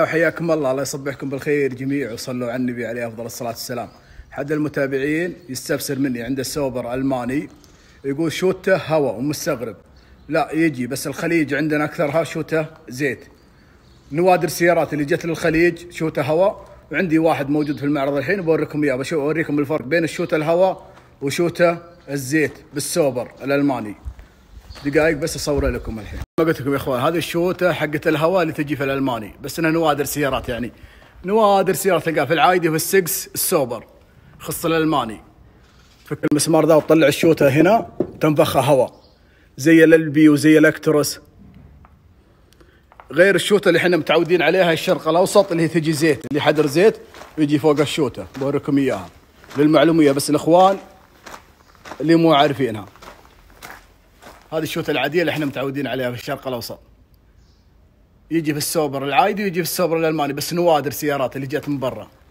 وحياكم الله الله يصبحكم بالخير جميع وصلوا على النبي عليه افضل الصلاه والسلام حد المتابعين يستفسر مني عند السوبر الماني يقول شوته هواء ومستغرب لا يجي بس الخليج عندنا اكثرها شوته زيت نوادر السيارات اللي جت للخليج شوته هواء وعندي واحد موجود في المعرض الحين بوريكم اياه بوريكم الفرق بين الشوته الهواء وشوته الزيت بالسوبر الالماني دقائق بس اصوره لكم الحين ما قلت لكم يا اخوان هذه الشوته حقت الهواء اللي تجي في الالماني بس انها نوادر سيارات يعني نوادر سيارات تلقاها في العايدي وفي السكس السوبر خص الالماني تفك المسمار ذا وتطلع الشوته هنا تنفخها هواء زي الالبي وزي الاكترس غير الشوته اللي احنا متعودين عليها الشرق الاوسط اللي هي تجي زيت اللي حدر زيت يجي فوق الشوته بوريكم اياها للمعلوميه بس الاخوان اللي مو عارفينها هذه الشوطه العاديه اللي احنا متعودين عليها في الشرق الاوسط يجي في السوبر العادي ويجي في السوبر الالماني بس نوادر سيارات اللي جت من برا